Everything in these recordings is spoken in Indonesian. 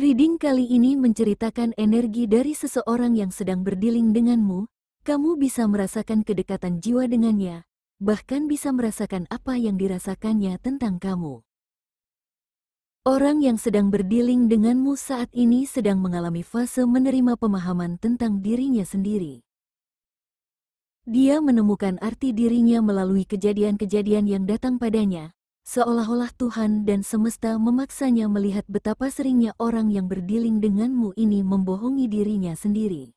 Reading kali ini menceritakan energi dari seseorang yang sedang berdiling denganmu. Kamu bisa merasakan kedekatan jiwa dengannya, bahkan bisa merasakan apa yang dirasakannya tentang kamu. Orang yang sedang berdiling denganmu saat ini sedang mengalami fase menerima pemahaman tentang dirinya sendiri. Dia menemukan arti dirinya melalui kejadian-kejadian yang datang padanya, seolah-olah Tuhan dan semesta memaksanya melihat betapa seringnya orang yang berdiling denganmu ini membohongi dirinya sendiri.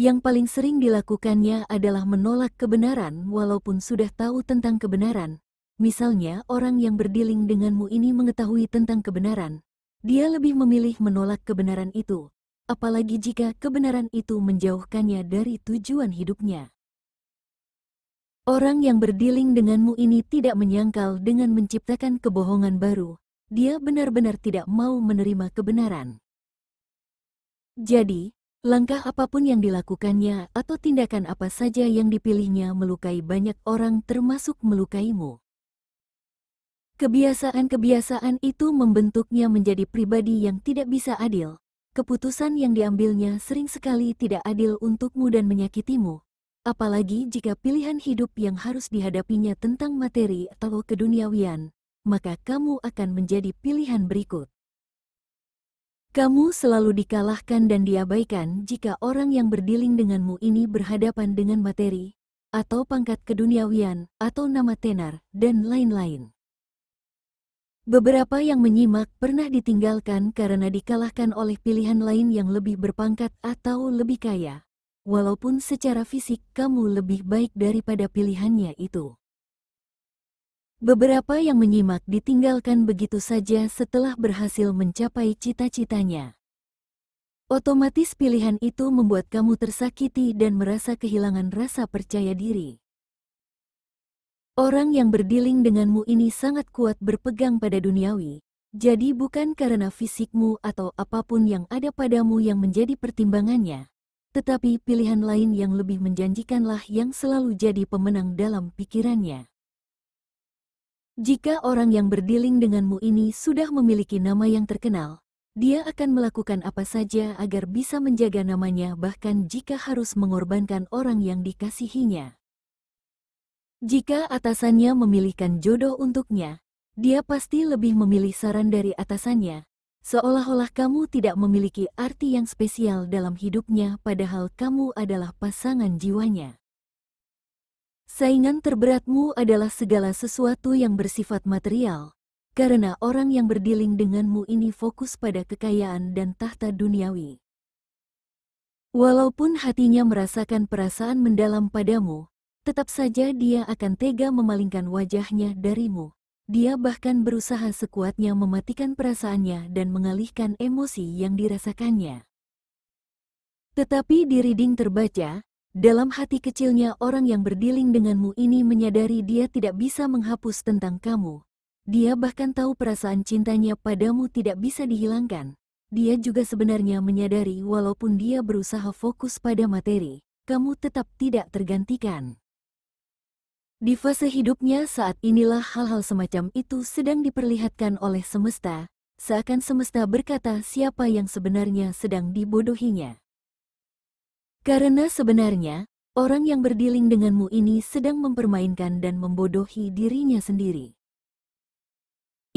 Yang paling sering dilakukannya adalah menolak kebenaran walaupun sudah tahu tentang kebenaran. Misalnya, orang yang berdiling denganmu ini mengetahui tentang kebenaran. Dia lebih memilih menolak kebenaran itu, apalagi jika kebenaran itu menjauhkannya dari tujuan hidupnya. Orang yang berdiling denganmu ini tidak menyangkal dengan menciptakan kebohongan baru. Dia benar-benar tidak mau menerima kebenaran. Jadi, langkah apapun yang dilakukannya atau tindakan apa saja yang dipilihnya melukai banyak orang termasuk melukaimu. Kebiasaan-kebiasaan itu membentuknya menjadi pribadi yang tidak bisa adil. Keputusan yang diambilnya sering sekali tidak adil untukmu dan menyakitimu, Apalagi jika pilihan hidup yang harus dihadapinya tentang materi atau keduniawian, maka kamu akan menjadi pilihan berikut. Kamu selalu dikalahkan dan diabaikan jika orang yang berdiling denganmu ini berhadapan dengan materi, atau pangkat keduniawian, atau nama tenar, dan lain-lain. Beberapa yang menyimak pernah ditinggalkan karena dikalahkan oleh pilihan lain yang lebih berpangkat atau lebih kaya walaupun secara fisik kamu lebih baik daripada pilihannya itu. Beberapa yang menyimak ditinggalkan begitu saja setelah berhasil mencapai cita-citanya. Otomatis pilihan itu membuat kamu tersakiti dan merasa kehilangan rasa percaya diri. Orang yang berdiling denganmu ini sangat kuat berpegang pada duniawi, jadi bukan karena fisikmu atau apapun yang ada padamu yang menjadi pertimbangannya, tetapi pilihan lain yang lebih menjanjikanlah yang selalu jadi pemenang dalam pikirannya. Jika orang yang berdiling denganmu ini sudah memiliki nama yang terkenal, dia akan melakukan apa saja agar bisa menjaga namanya bahkan jika harus mengorbankan orang yang dikasihinya. Jika atasannya memilihkan jodoh untuknya, dia pasti lebih memilih saran dari atasannya, seolah-olah kamu tidak memiliki arti yang spesial dalam hidupnya padahal kamu adalah pasangan jiwanya. Saingan terberatmu adalah segala sesuatu yang bersifat material, karena orang yang berdiling denganmu ini fokus pada kekayaan dan tahta duniawi. Walaupun hatinya merasakan perasaan mendalam padamu, tetap saja dia akan tega memalingkan wajahnya darimu. Dia bahkan berusaha sekuatnya mematikan perasaannya dan mengalihkan emosi yang dirasakannya. Tetapi di reading terbaca, dalam hati kecilnya orang yang berdiling denganmu ini menyadari dia tidak bisa menghapus tentang kamu. Dia bahkan tahu perasaan cintanya padamu tidak bisa dihilangkan. Dia juga sebenarnya menyadari walaupun dia berusaha fokus pada materi, kamu tetap tidak tergantikan. Di fase hidupnya saat inilah hal-hal semacam itu sedang diperlihatkan oleh semesta, seakan semesta berkata siapa yang sebenarnya sedang dibodohinya. Karena sebenarnya, orang yang berdiling denganmu ini sedang mempermainkan dan membodohi dirinya sendiri.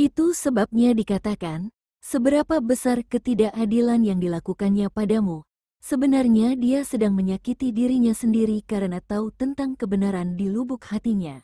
Itu sebabnya dikatakan, seberapa besar ketidakadilan yang dilakukannya padamu, Sebenarnya dia sedang menyakiti dirinya sendiri karena tahu tentang kebenaran di lubuk hatinya.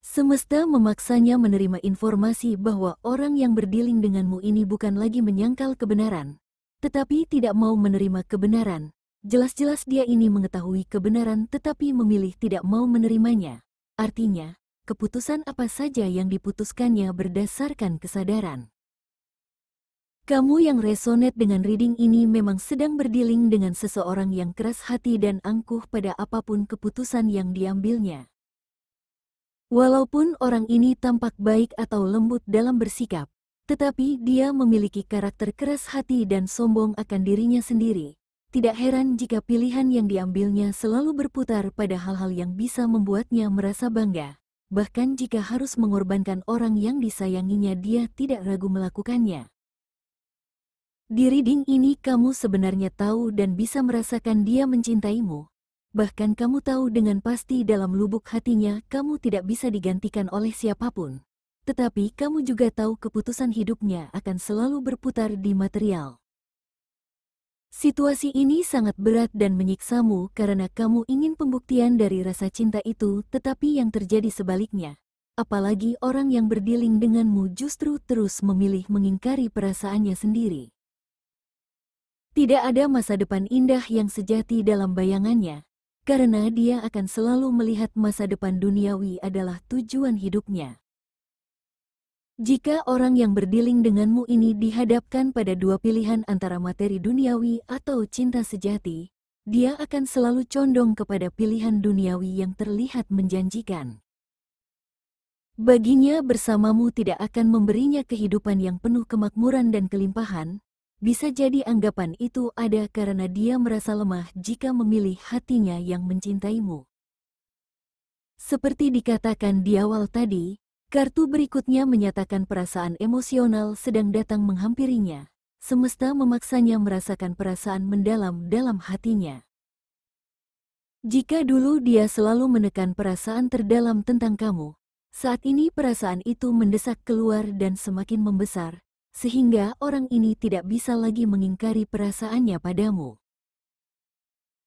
Semesta memaksanya menerima informasi bahwa orang yang berdiling denganmu ini bukan lagi menyangkal kebenaran, tetapi tidak mau menerima kebenaran. Jelas-jelas dia ini mengetahui kebenaran tetapi memilih tidak mau menerimanya. Artinya, keputusan apa saja yang diputuskannya berdasarkan kesadaran. Kamu yang resonate dengan reading ini memang sedang berdiling dengan seseorang yang keras hati dan angkuh pada apapun keputusan yang diambilnya. Walaupun orang ini tampak baik atau lembut dalam bersikap, tetapi dia memiliki karakter keras hati dan sombong akan dirinya sendiri. Tidak heran jika pilihan yang diambilnya selalu berputar pada hal-hal yang bisa membuatnya merasa bangga. Bahkan jika harus mengorbankan orang yang disayanginya dia tidak ragu melakukannya. Di reading ini kamu sebenarnya tahu dan bisa merasakan dia mencintaimu. Bahkan kamu tahu dengan pasti dalam lubuk hatinya kamu tidak bisa digantikan oleh siapapun. Tetapi kamu juga tahu keputusan hidupnya akan selalu berputar di material. Situasi ini sangat berat dan menyiksamu karena kamu ingin pembuktian dari rasa cinta itu, tetapi yang terjadi sebaliknya. Apalagi orang yang berdiling denganmu justru terus memilih mengingkari perasaannya sendiri. Tidak ada masa depan indah yang sejati dalam bayangannya, karena dia akan selalu melihat masa depan duniawi adalah tujuan hidupnya. Jika orang yang berdiling denganmu ini dihadapkan pada dua pilihan antara materi duniawi atau cinta sejati, dia akan selalu condong kepada pilihan duniawi yang terlihat menjanjikan. Baginya bersamamu tidak akan memberinya kehidupan yang penuh kemakmuran dan kelimpahan, bisa jadi anggapan itu ada karena dia merasa lemah jika memilih hatinya yang mencintaimu. Seperti dikatakan di awal tadi, kartu berikutnya menyatakan perasaan emosional sedang datang menghampirinya. Semesta memaksanya merasakan perasaan mendalam dalam hatinya. Jika dulu dia selalu menekan perasaan terdalam tentang kamu, saat ini perasaan itu mendesak keluar dan semakin membesar, sehingga orang ini tidak bisa lagi mengingkari perasaannya padamu.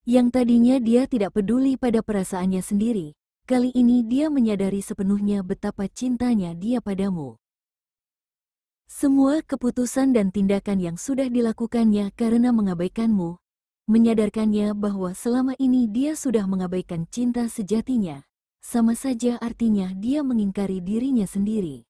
Yang tadinya dia tidak peduli pada perasaannya sendiri, kali ini dia menyadari sepenuhnya betapa cintanya dia padamu. Semua keputusan dan tindakan yang sudah dilakukannya karena mengabaikanmu, menyadarkannya bahwa selama ini dia sudah mengabaikan cinta sejatinya, sama saja artinya dia mengingkari dirinya sendiri.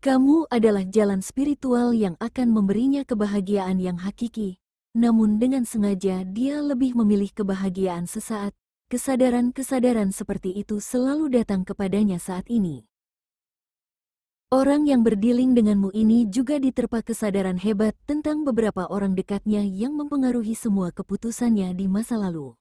Kamu adalah jalan spiritual yang akan memberinya kebahagiaan yang hakiki. Namun dengan sengaja dia lebih memilih kebahagiaan sesaat, kesadaran-kesadaran seperti itu selalu datang kepadanya saat ini. Orang yang berdiling denganmu ini juga diterpa kesadaran hebat tentang beberapa orang dekatnya yang mempengaruhi semua keputusannya di masa lalu.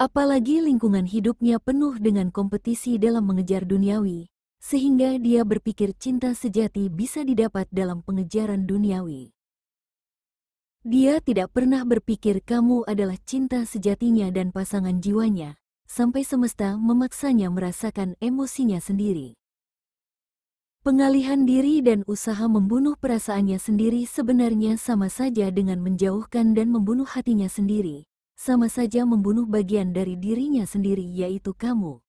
Apalagi lingkungan hidupnya penuh dengan kompetisi dalam mengejar duniawi, sehingga dia berpikir cinta sejati bisa didapat dalam pengejaran duniawi. Dia tidak pernah berpikir kamu adalah cinta sejatinya dan pasangan jiwanya, sampai semesta memaksanya merasakan emosinya sendiri. Pengalihan diri dan usaha membunuh perasaannya sendiri sebenarnya sama saja dengan menjauhkan dan membunuh hatinya sendiri, sama saja membunuh bagian dari dirinya sendiri yaitu kamu.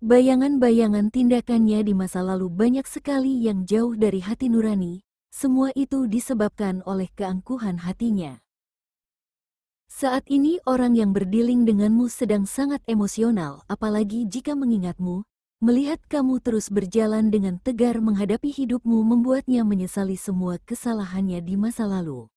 Bayangan-bayangan tindakannya di masa lalu banyak sekali yang jauh dari hati nurani, semua itu disebabkan oleh keangkuhan hatinya. Saat ini orang yang berdiling denganmu sedang sangat emosional, apalagi jika mengingatmu, melihat kamu terus berjalan dengan tegar menghadapi hidupmu membuatnya menyesali semua kesalahannya di masa lalu.